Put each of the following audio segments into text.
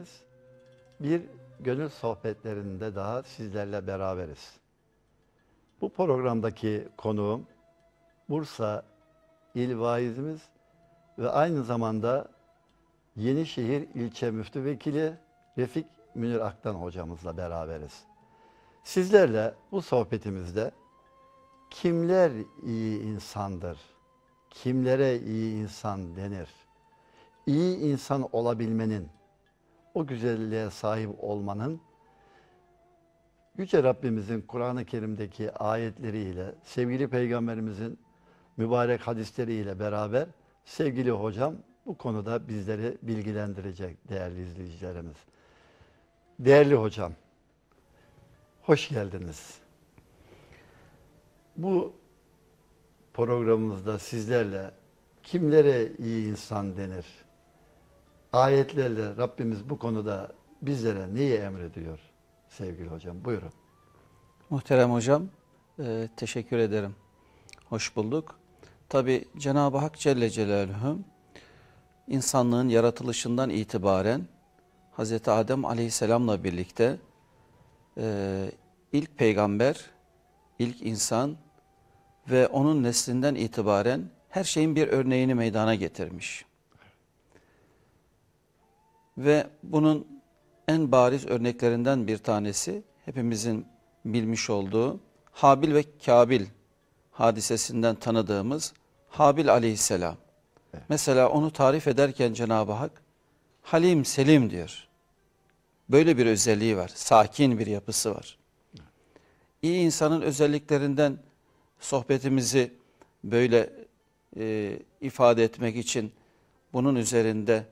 geldiniz. Bir gönül sohbetlerinde daha sizlerle beraberiz. Bu programdaki konuğum Bursa il vaizimiz ve aynı zamanda Yenişehir ilçe müftü vekili Refik Münir Aktan hocamızla beraberiz. Sizlerle bu sohbetimizde kimler iyi insandır? Kimlere iyi insan denir? İyi insan olabilmenin o güzelliğe sahip olmanın Yüce Rabbimizin Kur'an-ı Kerim'deki ayetleriyle, sevgili Peygamberimizin mübarek hadisleriyle beraber sevgili hocam bu konuda bizleri bilgilendirecek değerli izleyicilerimiz. Değerli hocam, hoş geldiniz. Bu programımızda sizlerle kimlere iyi insan denir? Ayetlerle Rabbimiz bu konuda bizlere niye emrediyor sevgili hocam? Buyurun. Muhterem hocam e, teşekkür ederim. Hoş bulduk. Tabi Cenab-ı Hak Celle Celaluhu insanlığın yaratılışından itibaren Hz. Adem aleyhisselamla birlikte e, ilk peygamber, ilk insan ve onun neslinden itibaren her şeyin bir örneğini meydana getirmiş. Ve bunun en bariz örneklerinden bir tanesi hepimizin bilmiş olduğu Habil ve Kabil hadisesinden tanıdığımız Habil aleyhisselam. Evet. Mesela onu tarif ederken Cenab-ı Hak Halim Selim diyor. Böyle bir özelliği var. Sakin bir yapısı var. Evet. İyi insanın özelliklerinden sohbetimizi böyle e, ifade etmek için bunun üzerinde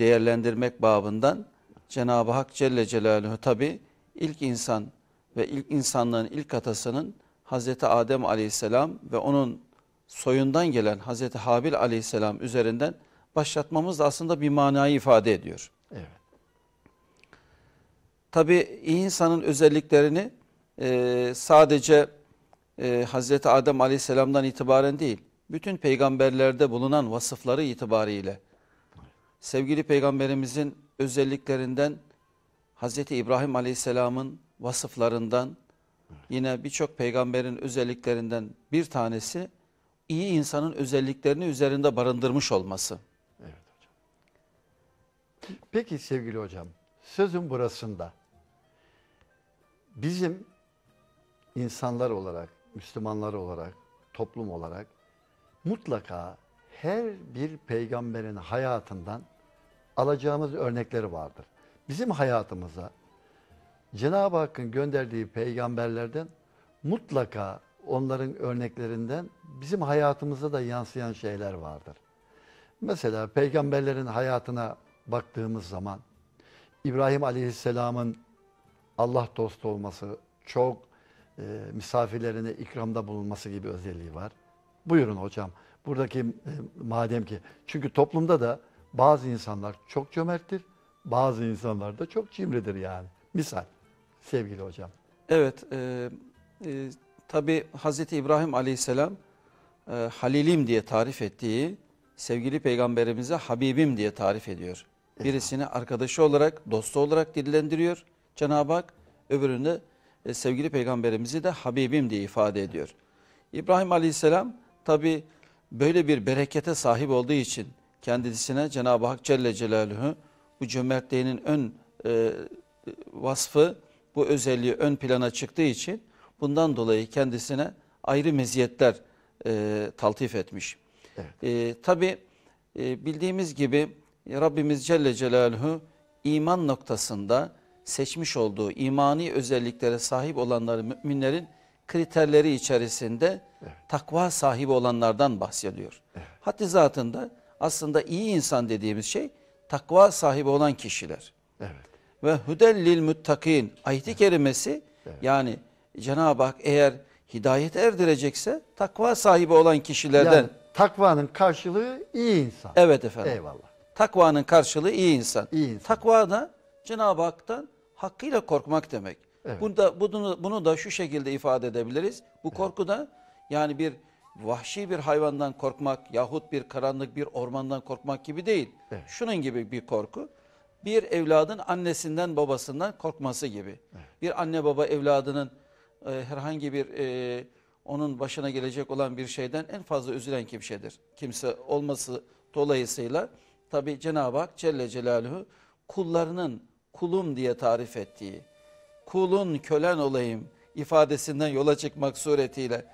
değerlendirmek babından Cenab-ı Hak Celle Celaluhu tabi ilk insan ve ilk insanlığın ilk atasının Hazreti Adem aleyhisselam ve onun soyundan gelen Hazreti Habil aleyhisselam üzerinden başlatmamız da aslında bir manayı ifade ediyor. Evet. Tabi iyi insanın özelliklerini e, sadece e, Hazreti Adem aleyhisselamdan itibaren değil, bütün peygamberlerde bulunan vasıfları itibariyle sevgili peygamberimizin özelliklerinden Hazreti İbrahim aleyhisselamın vasıflarından yine birçok peygamberin özelliklerinden bir tanesi iyi insanın özelliklerini üzerinde barındırmış olması. Evet hocam. Peki sevgili hocam sözün burasında bizim insanlar olarak, Müslümanlar olarak, toplum olarak mutlaka her bir peygamberin hayatından alacağımız örnekleri vardır. Bizim hayatımıza Cenab-ı Hakk'ın gönderdiği peygamberlerden mutlaka onların örneklerinden bizim hayatımıza da yansıyan şeyler vardır. Mesela peygamberlerin hayatına baktığımız zaman İbrahim Aleyhisselam'ın Allah dostu olması, çok e, misafirlerine ikramda bulunması gibi özelliği var. Buyurun hocam. Buradaki e, madem ki çünkü toplumda da bazı insanlar çok cömerttir, bazı insanlar da çok cimridir yani. Misal sevgili hocam. Evet, e, e, tabi Hz. İbrahim aleyhisselam e, Halilim diye tarif ettiği sevgili peygamberimize Habibim diye tarif ediyor. Birisini arkadaşı olarak, dostu olarak dillendiriyor Cenab-ı Hak. Öbürünü e, sevgili peygamberimizi de Habibim diye ifade ediyor. İbrahim aleyhisselam tabi böyle bir berekete sahip olduğu için kendisine Cenab-ı Hak Celle Celaluhu bu cömertliğinin ön e, vasfı, bu özelliği ön plana çıktığı için bundan dolayı kendisine ayrı meziyetler e, taltif etmiş. Evet. E, Tabi e, bildiğimiz gibi Rabbimiz Celle Celaluhu iman noktasında seçmiş olduğu imani özelliklere sahip olanları müminlerin kriterleri içerisinde Takva sahibi olanlardan bahsediyor. Evet. Haddi zatında aslında iyi insan dediğimiz şey takva sahibi olan kişiler. Evet. Ve hüdellil muttakin ayeti evet. kerimesi evet. yani Cenab-ı Hak eğer hidayet erdirecekse takva sahibi olan kişilerden. Yani takvanın karşılığı iyi insan. Evet efendim. Eyvallah. Takvanın karşılığı iyi insan. İyi insan. Takva da Cenab-ı Hak'tan hakkıyla korkmak demek. Evet. Bunu da bunu, bunu da şu şekilde ifade edebiliriz. Bu korku evet. da yani bir vahşi bir hayvandan korkmak yahut bir karanlık bir ormandan korkmak gibi değil. Evet. Şunun gibi bir korku. Bir evladın annesinden babasından korkması gibi. Evet. Bir anne baba evladının e, herhangi bir e, onun başına gelecek olan bir şeyden en fazla üzülen kimsedir. Kimse olması dolayısıyla tabi Cenab-ı Hak Celle Celaluhu kullarının kulum diye tarif ettiği kulun kölen olayım ifadesinden yola çıkmak suretiyle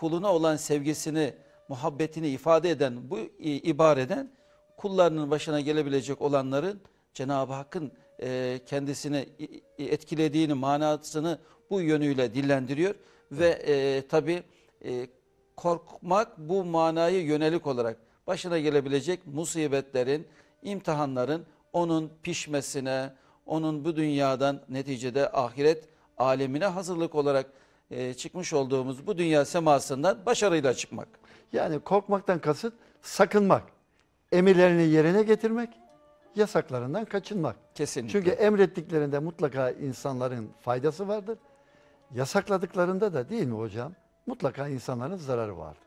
kuluna olan sevgisini, muhabbetini ifade eden bu ibareden kullarının başına gelebilecek olanların Cenab-ı Hakk'ın e, kendisini etkilediğini, manasını bu yönüyle dillendiriyor. Ve e, tabi e, korkmak bu manayı yönelik olarak başına gelebilecek musibetlerin, imtihanların onun pişmesine, onun bu dünyadan neticede ahiret alemine hazırlık olarak e, çıkmış olduğumuz bu dünya semasından başarıyla çıkmak. Yani korkmaktan kasıt sakınmak, emirlerini yerine getirmek, yasaklarından kaçınmak. Kesinlikle. Çünkü emrettiklerinde mutlaka insanların faydası vardır. Yasakladıklarında da değil mi hocam? Mutlaka insanların zararı vardır.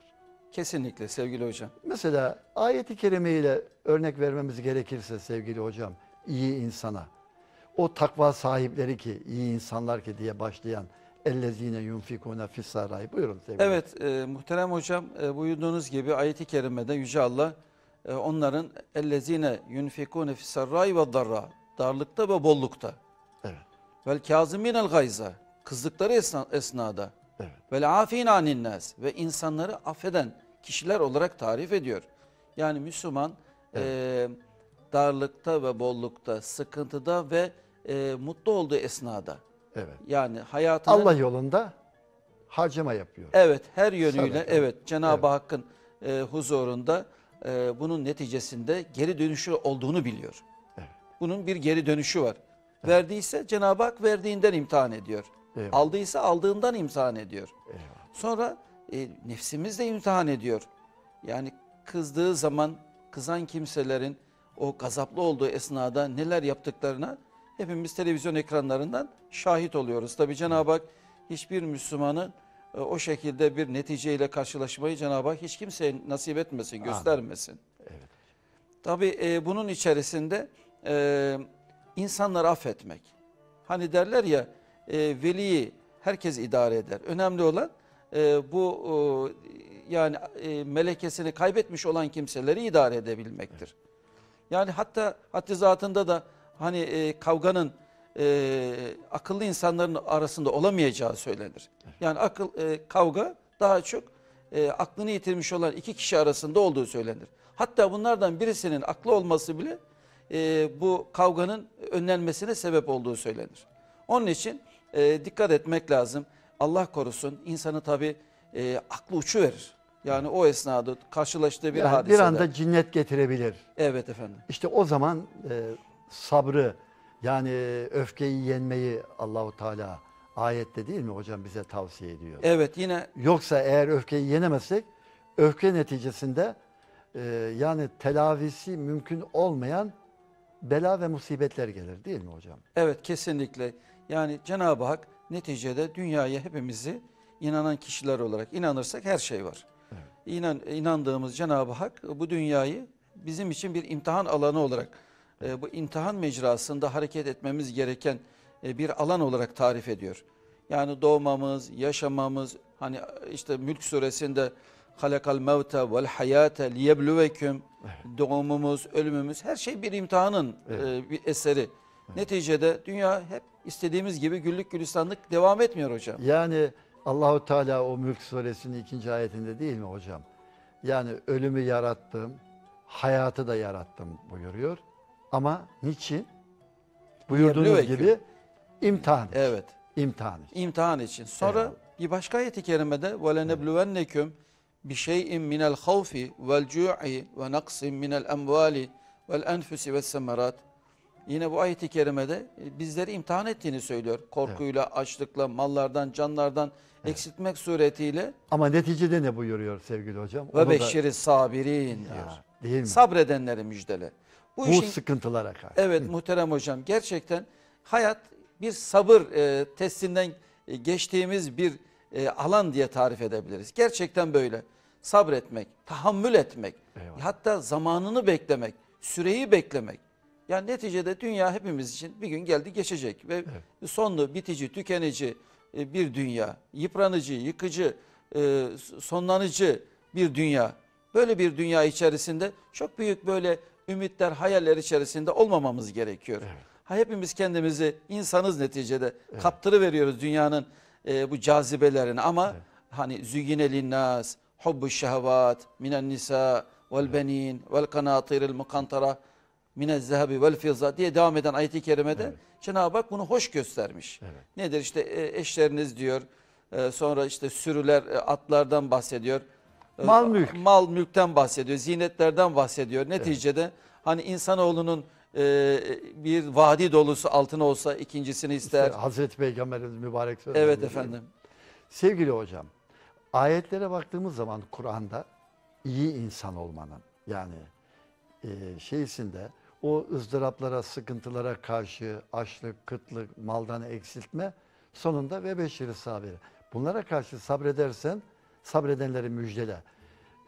Kesinlikle sevgili hocam. Mesela ayeti kerime ile örnek vermemiz gerekirse sevgili hocam iyi insana o takva sahipleri ki iyi insanlar ki diye başlayan اَلَّذ۪ينَ يُنْفِكُونَ فِي السَّرَاءِ Buyurun sevgili. Evet e, muhterem hocam e, buyurduğunuz gibi ayeti kerimede Yüce Allah e, onların اَلَّذ۪ينَ يُنْفِكُونَ فِي السَّرَّاءِ وَالضَّرَّاءِ Darlıkta ve bollukta. Evet. Vel kâzimînel gayza. Kızdıkları esna, esnada. Evet. Vel afîn aninnas. Ve insanları affeden kişiler olarak tarif ediyor. Yani Müslüman e, evet. e, darlıkta ve bollukta, sıkıntıda ve e, mutlu olduğu esnada. Evet. Yani hayatının... Allah yolunda harcama yapıyor. Evet her yönüyle Sadaka. evet Cenab-ı evet. Hakk'ın e, huzurunda e, bunun neticesinde geri dönüşü olduğunu biliyor. Evet. Bunun bir geri dönüşü var. Evet. Verdiyse Cenab-ı Hak verdiğinden imtihan ediyor. Eyvallah. Aldıysa aldığından imtihan ediyor. Eyvallah. Sonra e, nefsimiz de imtihan ediyor. Yani kızdığı zaman kızan kimselerin o gazaplı olduğu esnada neler yaptıklarına hepimiz televizyon ekranlarından şahit oluyoruz. Tabi Cenab-ı Hak hiçbir Müslümanın e, o şekilde bir neticeyle karşılaşmayı Cenab-ı Hak hiç kimseye nasip etmesin, göstermesin. Evet. Tabi e, bunun içerisinde e, insanları affetmek. Hani derler ya e, veliyi herkes idare eder. Önemli olan e, bu e, yani e, melekesini kaybetmiş olan kimseleri idare edebilmektir. Evet. Yani hatta haddi zatında da hani e, kavganın e, akıllı insanların arasında olamayacağı söylenir. Yani akıl e, kavga daha çok e, aklını yitirmiş olan iki kişi arasında olduğu söylenir. Hatta bunlardan birisinin aklı olması bile e, bu kavganın önlenmesine sebep olduğu söylenir. Onun için e, dikkat etmek lazım. Allah korusun insanı tabi e, aklı uçu verir. Yani o esnada karşılaştığı bir yani hadisede. Bir anda cinnet getirebilir. Evet efendim. İşte o zaman e, sabrı yani öfkeyi yenmeyi Allahu Teala ayette değil mi hocam bize tavsiye ediyor. Evet yine. Yoksa eğer öfkeyi yenemezsek öfke neticesinde e, yani telafisi mümkün olmayan bela ve musibetler gelir değil mi hocam? Evet kesinlikle. Yani Cenab-ı Hak neticede dünyaya hepimizi inanan kişiler olarak inanırsak her şey var. Evet. İnan, inandığımız Cenab-ı Hak bu dünyayı bizim için bir imtihan alanı olarak e, bu imtihan mecrasında hareket etmemiz gereken e, bir alan olarak tarif ediyor. Yani doğmamız, yaşamamız, hani e, işte Mülk suresinde halakal mevte vel hayate liyebluveküm doğumumuz, ölümümüz her şey bir imtihanın evet. e, bir eseri. Evet. Neticede dünya hep istediğimiz gibi güllük gülistanlık devam etmiyor hocam. Yani Allahu Teala o Mülk suresinin ikinci ayetinde değil mi hocam? Yani ölümü yarattım, hayatı da yarattım buyuruyor. Ama niçin? Buyurduğunuz gibi ki. imtihan. Için. Evet. İmtihan için. İmtihan için. Sonra evet. bir başka ayet-i kerimede وَلَنَبْلُوَنَّكُمْ بِشَيْءٍ مِنَ الْخَوْفِ وَالْجُوعِ وَنَقْصٍ مِنَ الْاَمْوَالِ وَالْاَنْفُسِ وَالسَّمَرَاتِ Yine bu ayet-i kerimede e, bizleri imtihan ettiğini söylüyor. Korkuyla, evet. açlıkla, mallardan, canlardan evet. eksiltmek suretiyle. Ama neticede ne buyuruyor sevgili hocam? Ve beşiri da... sabirin diyor. Ya, değil mi? Sabredenleri müjdele. Bu, bu işin, sıkıntılara karşı. Evet Hı. muhterem hocam gerçekten hayat bir sabır e, testinden e, geçtiğimiz bir e, alan diye tarif edebiliriz. Gerçekten böyle sabretmek, tahammül etmek, Eyvallah. hatta zamanını beklemek, süreyi beklemek. Yani neticede dünya hepimiz için bir gün geldi geçecek ve evet. sonlu, bitici, tükenici e, bir dünya, yıpranıcı, yıkıcı, e, sonlanıcı bir dünya. Böyle bir dünya içerisinde çok büyük böyle ümitler, hayaller içerisinde olmamamız gerekiyor. Evet. Ha, hepimiz kendimizi insanız neticede evet. kaptırı veriyoruz dünyanın e, bu cazibelerine ama evet. hani züyine linnas hubbu şehvat minen nisa vel benin vel kanatiril mukantara minen zehebi vel fiyza diye devam eden ayeti kerimede evet. Cenab-ı Hak bunu hoş göstermiş. Evet. Nedir işte e, eşleriniz diyor e, sonra işte sürüler e, atlardan bahsediyor. Ee, Mal mülk. Mal mülkten bahsediyor, zinetlerden bahsediyor. Neticede evet. hani insanoğlunun e, bir vadi dolusu altın olsa ikincisini ister. İşte Hazreti Peygamberimiz mübarek sözü. Evet efendim. Sevgili hocam, ayetlere baktığımız zaman Kur'an'da iyi insan olmanın yani e, şeysinde o ızdıraplara, sıkıntılara karşı açlık, kıtlık, maldan eksiltme sonunda ve beşiri sabiri. Bunlara karşı sabredersen sabredenleri müjdele.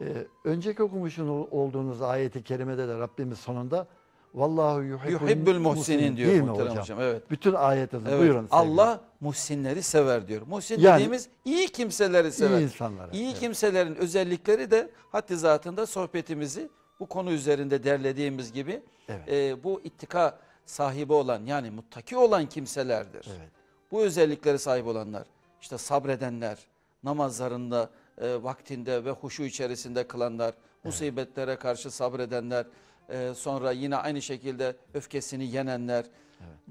Ee, önceki okumuşun olduğunuz ayeti kerimede de Rabbimiz sonunda Vallahu yuhibbul muhsinin diyor değil mi hocam? hocam? Evet. Bütün ayetlerde evet. buyurun. Sevgili. Allah muhsinleri sever diyor. Muhsin yani, dediğimiz iyi kimseleri sever. İyi insanları. İyi evet. kimselerin özellikleri de haddi zatında sohbetimizi bu konu üzerinde derlediğimiz gibi evet. e, bu ittika sahibi olan yani muttaki olan kimselerdir. Evet. Bu özelliklere sahip olanlar işte sabredenler, namazlarında e, vaktinde ve huşu içerisinde kılanlar, musibetlere karşı sabredenler, e, sonra yine aynı şekilde öfkesini yenenler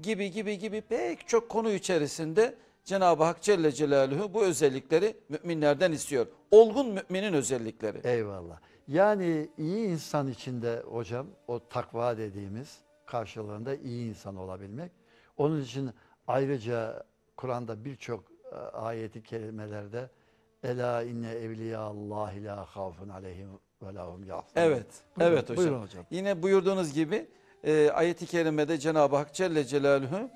gibi gibi gibi pek çok konu içerisinde Cenab-ı Hak Celle Celaluhu bu özellikleri müminlerden istiyor. Olgun müminin özellikleri. Eyvallah. Yani iyi insan içinde hocam o takva dediğimiz karşılığında iyi insan olabilmek. Onun için ayrıca Kur'an'da birçok e, ayeti kelimelerde Ela inne evliya Allah la hafun aleyhim ve lahum Evet. Buyurun, evet hocam. Buyurun hocam. Yine buyurduğunuz gibi e, ayet-i kerimede Cenab-ı Hak Celle Celaluhu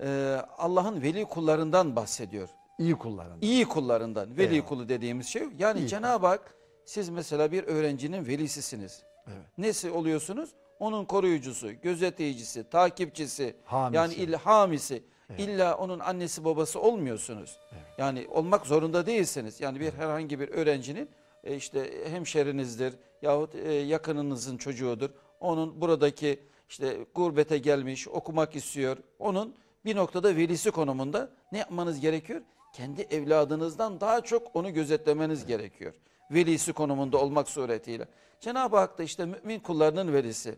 e, Allah'ın veli kullarından bahsediyor. İyi kullarından. İyi kullarından. Veli evet. kulu dediğimiz şey. Yani Cenab-ı Hak siz mesela bir öğrencinin velisisiniz. Evet. Nesi oluyorsunuz? onun koruyucusu, gözetleyicisi, takipçisi, hamisi. yani ilhamisi. Evet. İlla onun annesi babası olmuyorsunuz. Evet. Yani olmak zorunda değilsiniz. Yani bir evet. herhangi bir öğrencinin e, işte hemşerinizdir yahut e, yakınınızın çocuğudur. Onun buradaki işte gurbete gelmiş, okumak istiyor. Onun bir noktada velisi konumunda ne yapmanız gerekiyor? Kendi evladınızdan daha çok onu gözetlemeniz evet. gerekiyor. Velisi konumunda olmak suretiyle. Cenab-ı Hak da işte mümin kullarının velisi.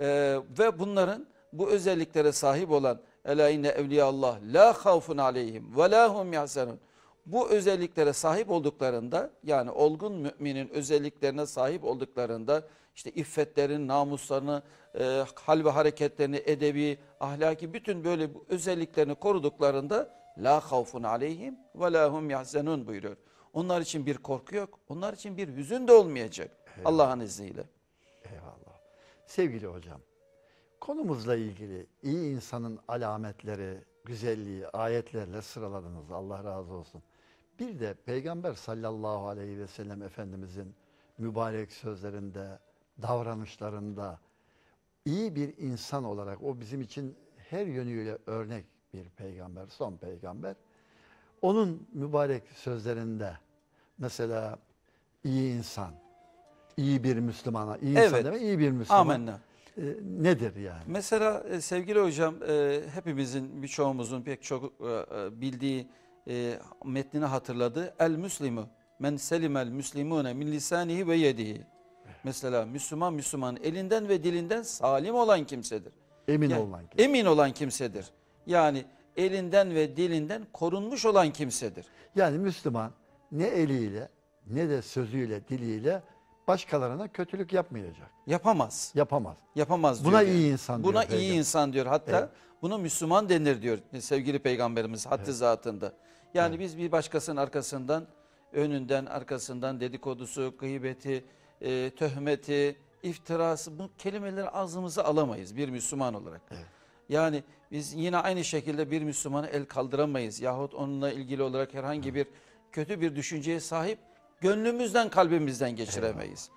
Ee, ve bunların bu özelliklere sahip olan Ela Evliya Allah la havfun aleyhim ve la hum yahzenun. Bu özelliklere sahip olduklarında yani olgun müminin özelliklerine sahip olduklarında işte iffetlerin, namuslarını, e, hal ve hareketlerini, edebi, ahlaki bütün böyle özelliklerini koruduklarında la havfun aleyhim ve la hum yahzenun buyuruyor. Onlar için bir korku yok. Onlar için bir hüzün de olmayacak evet. Allah'ın izniyle. Sevgili hocam, konumuzla ilgili iyi insanın alametleri, güzelliği ayetlerle sıraladınız. Allah razı olsun. Bir de Peygamber sallallahu aleyhi ve sellem Efendimizin mübarek sözlerinde, davranışlarında iyi bir insan olarak o bizim için her yönüyle örnek bir peygamber, son peygamber. Onun mübarek sözlerinde mesela iyi insan, iyi bir Müslümana, iyi evet. insan demek iyi bir Müslüman. Amenna. E, nedir yani? Mesela e, sevgili hocam e, hepimizin birçoğumuzun pek çok bildiği e, metnini hatırladı. El Müslimu men selimel müslimune min lisanihi ve yedihi. Mesela Müslüman Müslüman elinden ve dilinden salim olan kimsedir. Emin yani, olan kimsedir. Emin olan kimsedir. Yani elinden ve dilinden korunmuş olan kimsedir. Yani Müslüman ne eliyle ne de sözüyle diliyle başkalarına kötülük yapmayacak. Yapamaz. Yapamaz. Yapamaz diyor. Buna yani. iyi insan diyor. Buna peygamber. iyi insan diyor. Hatta evet. buna Müslüman denir diyor sevgili peygamberimiz haddi evet. zatında. Yani evet. biz bir başkasının arkasından, önünden, arkasından dedikodusu, gıybeti, e, töhmeti, iftirası bu kelimeleri ağzımıza alamayız bir Müslüman olarak. Evet. Yani biz yine aynı şekilde bir Müslümanı el kaldıramayız yahut onunla ilgili olarak herhangi evet. bir kötü bir düşünceye sahip gönlümüzden kalbimizden geçiremeyiz.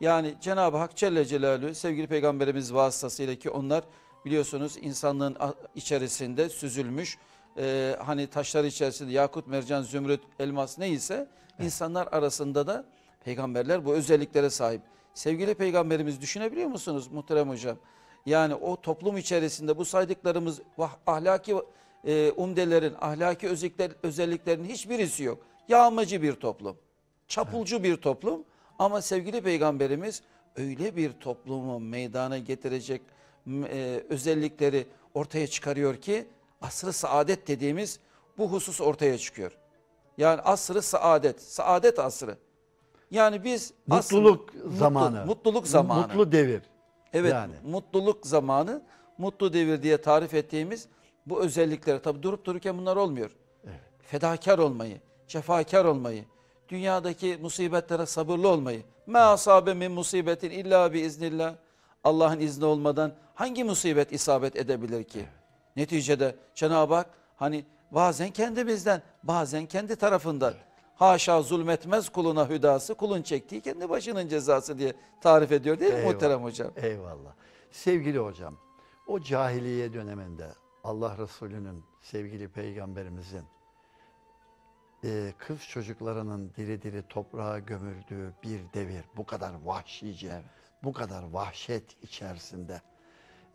Yani Cenab-ı Hak Celle Celaluhu sevgili peygamberimiz vasıtasıyla ki onlar biliyorsunuz insanlığın içerisinde süzülmüş e, hani taşlar içerisinde yakut, mercan, zümrüt, elmas neyse insanlar arasında da peygamberler bu özelliklere sahip. Sevgili peygamberimiz düşünebiliyor musunuz muhterem hocam? Yani o toplum içerisinde bu saydıklarımız ahlaki e, umdelerin, ahlaki özelliklerin hiçbirisi yok. Yağmacı bir toplum çapulcu evet. bir toplum ama sevgili peygamberimiz öyle bir toplumu meydana getirecek e, özellikleri ortaya çıkarıyor ki asrı saadet dediğimiz bu husus ortaya çıkıyor. Yani asrı saadet, saadet asrı. Yani biz mutluluk asrı, zamanı. Mutlu, mutluluk zamanı. Mutlu devir. Evet. Yani. Mutluluk zamanı, mutlu devir diye tarif ettiğimiz bu özellikleri tabi durup dururken bunlar olmuyor. Evet. Fedakar olmayı, cefakar olmayı, dünyadaki musibetlere sabırlı olmayı. Ma asabe min musibetin illa bi iznillah. Allah'ın izni olmadan hangi musibet isabet edebilir ki? Neticede Cenab-ı Hak hani bazen kendimizden bazen kendi tarafından haşa zulmetmez kuluna hüdası kulun çektiği kendi başının cezası diye tarif ediyor değil mi Eyvallah. muhterem hocam? Eyvallah. Sevgili hocam o cahiliye döneminde Allah Resulü'nün sevgili peygamberimizin e, kız çocuklarının diri diri toprağa gömüldüğü bir devir. Bu kadar vahşice, bu kadar vahşet içerisinde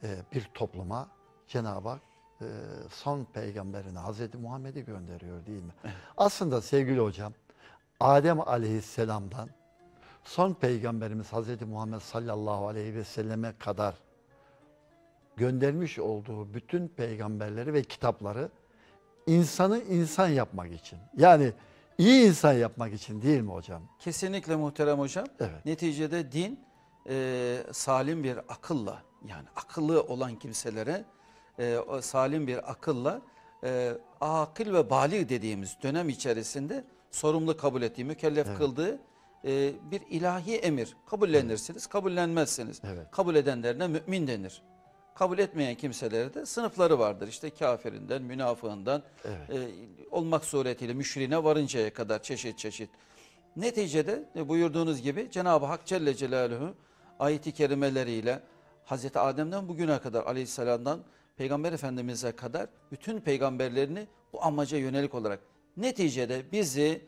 e, bir topluma Cenab-ı Hak e, son peygamberini Hazreti Muhammed'i gönderiyor değil mi? Aslında sevgili hocam Adem aleyhisselamdan son peygamberimiz Hazreti Muhammed sallallahu aleyhi ve selleme kadar göndermiş olduğu bütün peygamberleri ve kitapları insanı insan yapmak için. Yani iyi insan yapmak için değil mi hocam? Kesinlikle muhterem hocam. Evet. Neticede din e, salim bir akılla yani akıllı olan kimselere e, salim bir akılla e, akıl ve bali dediğimiz dönem içerisinde sorumlu kabul ettiği, mükellef evet. kıldığı e, bir ilahi emir. Kabullenirsiniz, evet. kabullenmezsiniz. Evet. Kabul edenlerine mümin denir kabul etmeyen kimselere de sınıfları vardır. İşte kafirinden, münafığından evet. e, olmak suretiyle müşrine varıncaya kadar çeşit çeşit. Neticede e, buyurduğunuz gibi Cenab-ı Hak Celle Celaluhu ayeti kerimeleriyle Hazreti Adem'den bugüne kadar aleyhisselamdan Peygamber Efendimiz'e kadar bütün peygamberlerini bu amaca yönelik olarak neticede bizi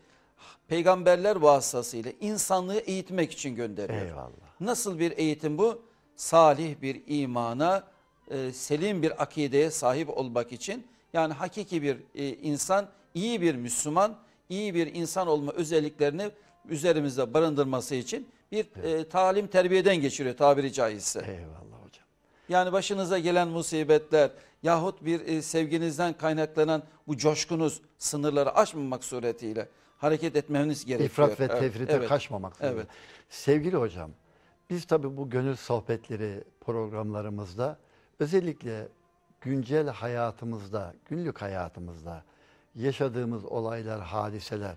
peygamberler vasıtasıyla insanlığı eğitmek için gönderiyor. Eyvallah. Nasıl bir eğitim bu? Salih bir imana e, selim bir akideye sahip olmak için yani hakiki bir e, insan, iyi bir Müslüman, iyi bir insan olma özelliklerini üzerimizde barındırması için bir e, evet. e, talim terbiyeden geçiriyor tabiri caizse. Eyvallah hocam. Yani başınıza gelen musibetler yahut bir e, sevginizden kaynaklanan bu coşkunuz sınırları aşmamak suretiyle hareket etmemiz gerekiyor. İfrat ve tefrite evet. kaçmamak suretiyle. Evet. Sevgili hocam biz tabii bu gönül sohbetleri programlarımızda özellikle güncel hayatımızda, günlük hayatımızda yaşadığımız olaylar, hadiseler.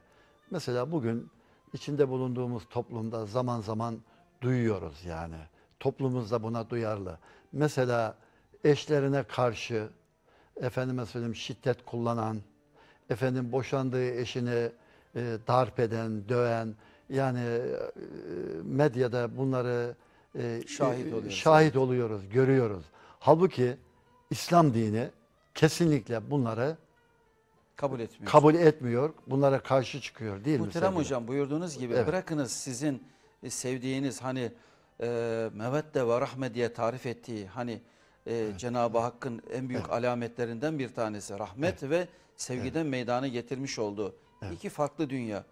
Mesela bugün içinde bulunduğumuz toplumda zaman zaman duyuyoruz yani. Toplumumuz da buna duyarlı. Mesela eşlerine karşı efendime söyleyeyim şiddet kullanan, efendim boşandığı eşini e, darp eden, döven yani e, medyada bunları e, şahit, e, oluyoruz. şahit oluyoruz, görüyoruz. Halbuki İslam dini kesinlikle bunları kabul etmiyor. Kabul etmiyor. Bunlara karşı çıkıyor değil Muhterem mi? Muhterem hocam buyurduğunuz gibi evet. bırakınız sizin e, sevdiğiniz hani e, mevedde ve rahme diye tarif ettiği hani e, evet. Cenab-ı Hakk'ın en büyük evet. alametlerinden bir tanesi rahmet evet. ve sevgiden evet. meydana getirmiş olduğu evet. iki farklı dünya,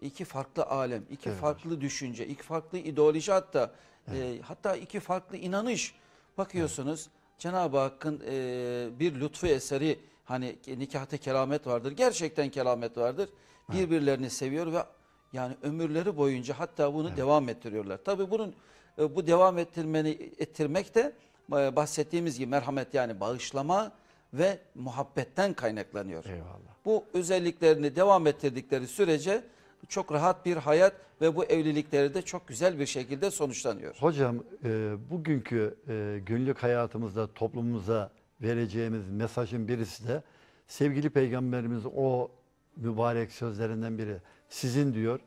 iki farklı alem, iki evet. farklı düşünce, iki farklı ideoloji hatta e, evet. e, hatta iki farklı inanış. Bakıyorsunuz Cenab-ı Hakk'ın e, bir lütfu eseri hani nikahta keramet vardır. Gerçekten keramet vardır. Birbirlerini seviyor ve yani ömürleri boyunca hatta bunu evet. devam ettiriyorlar. Tabii bunun e, bu devam ettirmeni ettirmek de e, bahsettiğimiz gibi merhamet yani bağışlama ve muhabbetten kaynaklanıyor. Eyvallah. Bu özelliklerini devam ettirdikleri sürece çok rahat bir hayat ve bu evlilikleri de çok güzel bir şekilde sonuçlanıyor. Hocam e, bugünkü e, günlük hayatımızda toplumumuza vereceğimiz mesajın birisi de sevgili peygamberimiz o mübarek sözlerinden biri sizin diyor.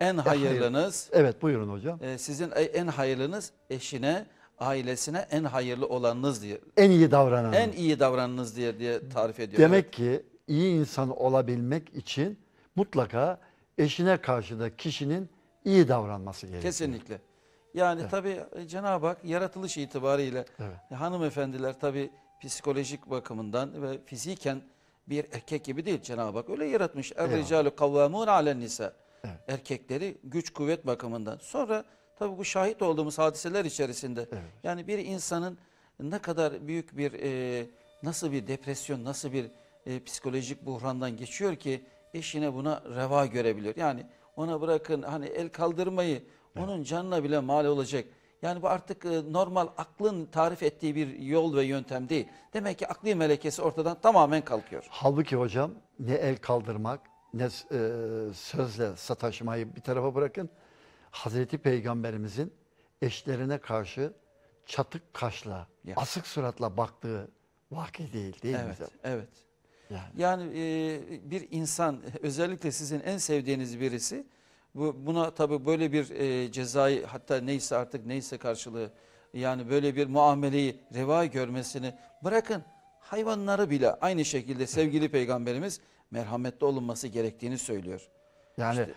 En hayırlınız. E, hayır. Evet buyurun hocam. E, sizin e, en hayırlınız eşine, ailesine en hayırlı olanınız diye. En iyi davrananınız. En iyi davrananınız diye diye tarif ediyor. Demek evet. ki iyi insan olabilmek için mutlaka eşine karşı da kişinin iyi davranması gerekiyor. Kesinlikle. Yani evet. tabii e, Cenab-ı Hak yaratılış itibariyle evet. hanımefendiler tabii psikolojik bakımından ve fiziken bir erkek gibi değil Cenab-ı Hak. Öyle yaratmış. Er-ricalu kavvamun alen nisa. Erkekleri güç kuvvet bakımından. Sonra tabii bu şahit olduğumuz hadiseler içerisinde evet. yani bir insanın ne kadar büyük bir e, nasıl bir depresyon, nasıl bir e, psikolojik buhrandan geçiyor ki eşine buna reva görebilir. Yani ona bırakın hani el kaldırmayı evet. onun canına bile mal olacak. Yani bu artık e, normal aklın tarif ettiği bir yol ve yöntem değil. Demek ki akli melekesi ortadan tamamen kalkıyor. Halbuki hocam ne el kaldırmak ne e, sözle sataşmayı bir tarafa bırakın. Hazreti Peygamberimizin eşlerine karşı çatık kaşla, ya. asık suratla baktığı vakit değil değil evet, mi? Evet, evet. Yani, yani e, bir insan özellikle sizin en sevdiğiniz birisi bu, buna tabi böyle bir e, cezayı hatta neyse artık neyse karşılığı yani böyle bir muameleyi reva görmesini bırakın hayvanları bile aynı şekilde sevgili peygamberimiz merhametli olunması gerektiğini söylüyor. Yani işte,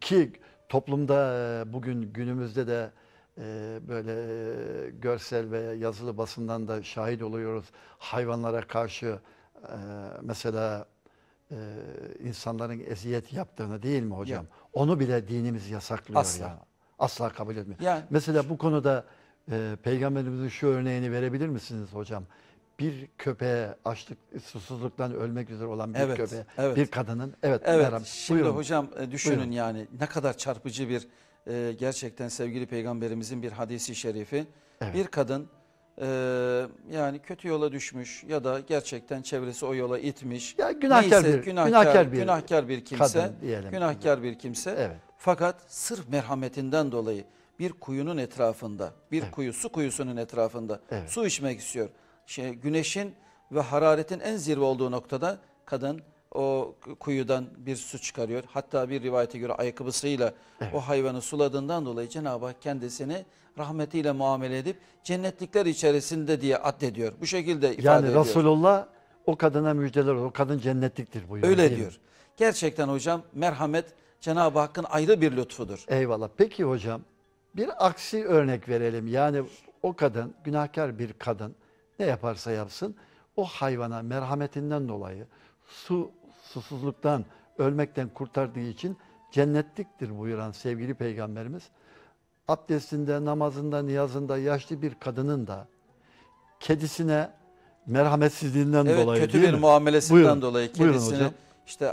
ki toplumda e, bugün günümüzde de e, böyle e, görsel ve yazılı basından da şahit oluyoruz hayvanlara karşı mesela e, insanların eziyet yaptığını değil mi hocam? Ya. Onu bile dinimiz yasaklıyor Asla. ya. Asla kabul etmiyor. Yani, mesela bu konuda e, peygamberimizin şu örneğini verebilir misiniz hocam? bir köpeğe açlık susuzluktan ölmek üzere olan bir evet, köpeğe evet. bir kadının evet, evet merhaba. Şimdi buyurun. hocam e, düşünün buyurun. yani ne kadar çarpıcı bir e, gerçekten sevgili peygamberimizin bir hadisi şerifi. Evet. Bir kadın e, yani kötü yola düşmüş ya da gerçekten çevresi o yola itmiş. Ya günahkar Neyse, bir günahkar, günahkar bir günahkar bir kimse. Kadın diyelim. Günahkar bir kimse. Evet. Fakat sırf merhametinden dolayı bir kuyunun etrafında, bir evet. kuyu su kuyusunun etrafında evet. su içmek istiyor. Şey, güneşin ve hararetin en zirve olduğu noktada kadın o kuyudan bir su çıkarıyor. Hatta bir rivayete göre ayakkabısıyla evet. o hayvanı suladığından dolayı Cenab-ı Hak kendisini rahmetiyle muamele edip cennetlikler içerisinde diye addediyor. Bu şekilde ifade yani ediyor. Yani Resulullah o kadına müjdeler o kadın cennetliktir buyuruyor. Öyle diyor. Mi? Gerçekten hocam merhamet Cenab-ı Hakk'ın ayrı bir lütfudur. Eyvallah. Peki hocam bir aksi örnek verelim. Yani o kadın günahkar bir kadın ne yaparsa yapsın o hayvana merhametinden dolayı su susuzluktan ölmekten kurtardığı için cennetliktir buyuran sevgili peygamberimiz abdestinde, namazında, niyazında yaşlı bir kadının da kedisine merhametsizliğinden evet, dolayı kötü bir mi? muamelesinden buyurun, dolayı kedisini işte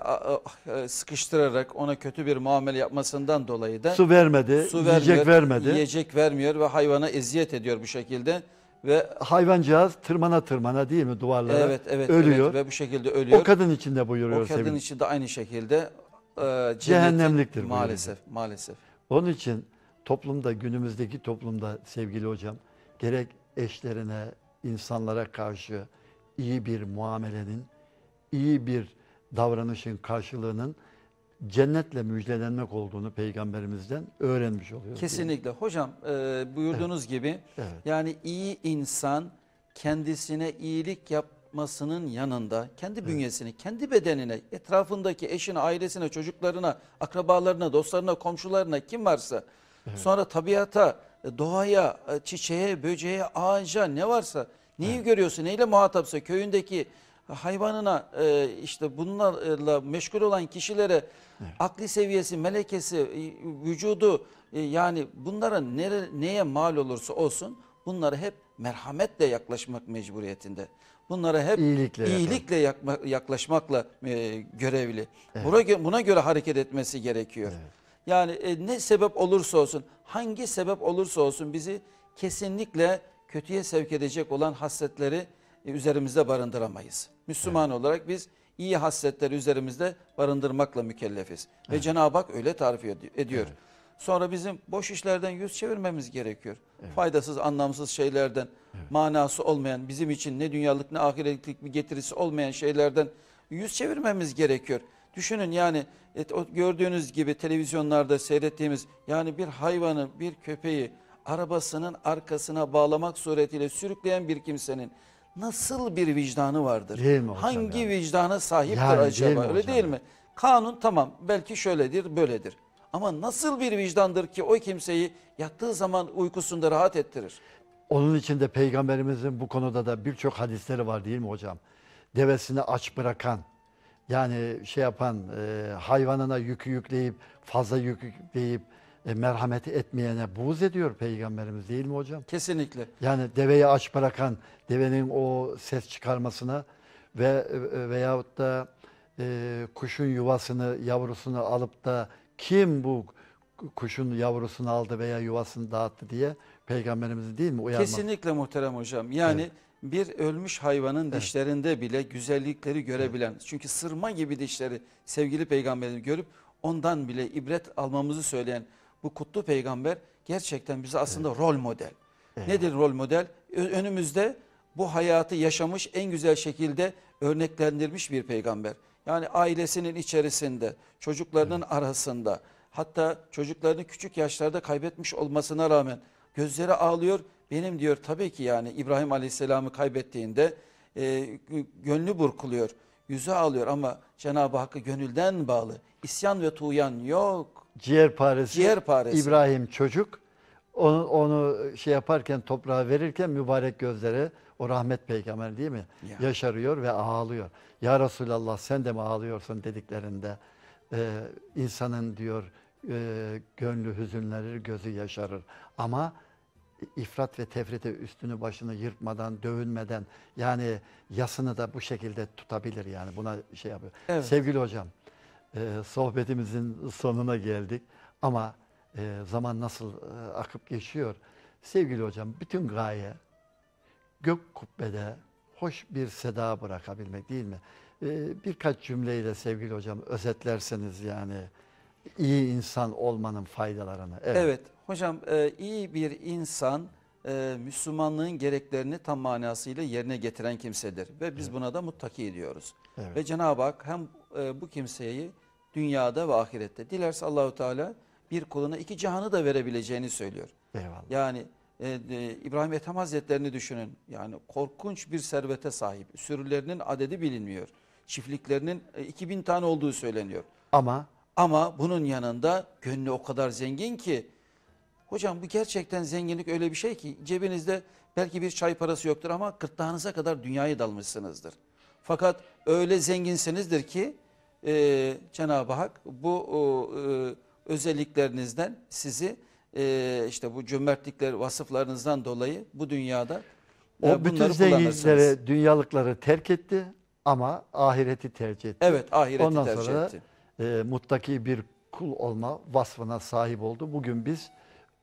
sıkıştırarak ona kötü bir muamele yapmasından dolayı da su vermedi, su vermiyor, yiyecek vermedi. Yiyecek vermiyor ve hayvana eziyet ediyor bu şekilde ve hayvancağız tırmana tırmana değil mi duvarlara evet, evet, ölüyor. Evet, ve bu şekilde ölüyor. O kadın için de buyuruyor. O kadın sevin. için de aynı şekilde e, cehennemliktir maalesef buyuruyor. maalesef. Onun için toplumda günümüzdeki toplumda sevgili hocam gerek eşlerine, insanlara karşı iyi bir muamelenin, iyi bir davranışın karşılığının cennetle müjdelenmek olduğunu peygamberimizden öğrenmiş oluyoruz. Kesinlikle. Hocam e, buyurduğunuz evet. gibi evet. yani iyi insan kendisine iyilik yapmasının yanında kendi bünyesini, evet. kendi bedenine, etrafındaki eşine, ailesine, çocuklarına, akrabalarına, dostlarına, komşularına kim varsa Sonra tabiata, e, doğaya, e, çiçeğe, böceğe, ağaca ne varsa neyi evet. görüyorsun, neyle muhatapsa köyündeki hayvanına e, işte bunlarla meşgul olan kişilere evet. akli seviyesi, melekesi, vücudu yani bunlara nere, neye mal olursa olsun bunları hep merhametle yaklaşmak mecburiyetinde. Bunlara hep iyilikle, iyilikle yaklaşmakla e, görevli. Evet. Buna, buna göre hareket etmesi gerekiyor. Evet. Yani e, ne sebep olursa olsun, hangi sebep olursa olsun bizi kesinlikle kötüye sevk edecek olan hasretleri e, üzerimizde barındıramayız. Müslüman evet. olarak biz iyi hasretleri üzerimizde barındırmakla mükellefiz. Evet. Ve Cenab-ı Hak öyle tarif ediyor. Evet. Sonra bizim boş işlerden yüz çevirmemiz gerekiyor. Evet. Faydasız, anlamsız şeylerden, evet. manası olmayan, bizim için ne dünyalık ne ahiretlik bir getirisi olmayan şeylerden yüz çevirmemiz gerekiyor. Düşünün yani et, o gördüğünüz gibi televizyonlarda seyrettiğimiz yani bir hayvanı, bir köpeği arabasının arkasına bağlamak suretiyle sürükleyen bir kimsenin nasıl bir vicdanı vardır? Değil mi Hangi yani? vicdana sahiptir yani, acaba? Değil Öyle değil mi? Kanun tamam belki şöyledir, böyledir. Ama nasıl bir vicdandır ki o kimseyi yattığı zaman uykusunda rahat ettirir? Onun için de peygamberimizin bu konuda da birçok hadisleri var değil mi hocam? Devesini aç bırakan, yani şey yapan e, hayvanına yükü yükleyip fazla yük yükleyip e, merhameti etmeyene buğz ediyor peygamberimiz değil mi hocam? Kesinlikle. Yani deveyi aç bırakan devenin o ses çıkarmasına ve e, veyahut da e, kuşun yuvasını yavrusunu alıp da kim bu kuşun yavrusunu aldı veya yuvasını dağıttı diye peygamberimizin değil mi uyarmak? Kesinlikle muhterem hocam. Yani evet bir ölmüş hayvanın evet. dişlerinde bile güzellikleri görebilen evet. çünkü sırma gibi dişleri sevgili peygamberimiz görüp ondan bile ibret almamızı söyleyen bu kutlu peygamber gerçekten bize aslında evet. rol model. Evet. Nedir rol model? Önümüzde bu hayatı yaşamış en güzel şekilde örneklendirmiş bir peygamber. Yani ailesinin içerisinde, çocuklarının evet. arasında hatta çocuklarını küçük yaşlarda kaybetmiş olmasına rağmen gözleri ağlıyor benim diyor tabii ki yani İbrahim Aleyhisselam'ı kaybettiğinde e, gönlü burkuluyor, yüzü ağlıyor ama Cenab-ı Hakk'a gönülden bağlı. İsyan ve tuğyan yok. Ciğer paresi, Ciğer paresi. İbrahim çocuk onu, onu şey yaparken toprağa verirken mübarek gözleri o rahmet peygamber değil mi? Ya. Yaşarıyor ve ağlıyor. Ya Resulallah sen de mi ağlıyorsun dediklerinde e, insanın diyor e, gönlü hüzünlenir, gözü yaşarır. Ama ifrat ve tefrite üstünü başını yırtmadan, dövünmeden yani yasını da bu şekilde tutabilir yani buna şey yapıyor. Evet. Sevgili hocam e, sohbetimizin sonuna geldik ama e, zaman nasıl e, akıp geçiyor. Sevgili hocam bütün gaye gök kubbede hoş bir seda bırakabilmek değil mi? E, birkaç cümleyle sevgili hocam özetlerseniz yani. İyi insan olmanın faydalarını. Evet, evet hocam e, iyi bir insan e, Müslümanlığın gereklerini tam manasıyla yerine getiren kimsedir. Ve biz evet. buna da muttaki diyoruz. Evet. Ve Cenab-ı Hak hem e, bu kimseyi dünyada ve ahirette dilerse Allahu Teala bir kuluna iki cihanı da verebileceğini söylüyor. Eyvallah. Yani e, e, İbrahim Ethem Hazretlerini düşünün. Yani korkunç bir servete sahip. Sürülerinin adedi bilinmiyor. Çiftliklerinin e, 2000 tane olduğu söyleniyor. Ama ama bunun yanında gönlü o kadar zengin ki hocam bu gerçekten zenginlik öyle bir şey ki cebinizde belki bir çay parası yoktur ama kırtlağınıza kadar dünyaya dalmışsınızdır. Fakat öyle zenginsinizdir ki e, Cenab-ı Hak bu e, özelliklerinizden sizi e, işte bu cömertlikler vasıflarınızdan dolayı bu dünyada e, bütün zenginlere dünyalıkları terk etti ama ahireti tercih etti. Evet ahireti Ondan tercih sonra etti e, muttaki bir kul olma vasfına sahip oldu. Bugün biz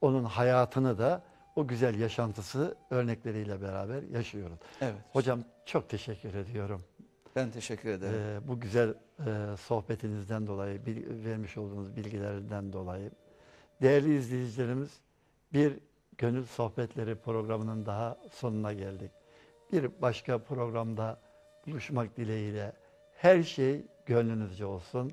onun hayatını da o güzel yaşantısı örnekleriyle beraber yaşıyoruz. Evet. Hocam çok teşekkür ediyorum. Ben teşekkür ederim. Ee, bu güzel e, sohbetinizden dolayı, bir, vermiş olduğunuz bilgilerden dolayı. Değerli izleyicilerimiz, bir Gönül Sohbetleri programının daha sonuna geldik. Bir başka programda buluşmak dileğiyle her şey gönlünüzce olsun.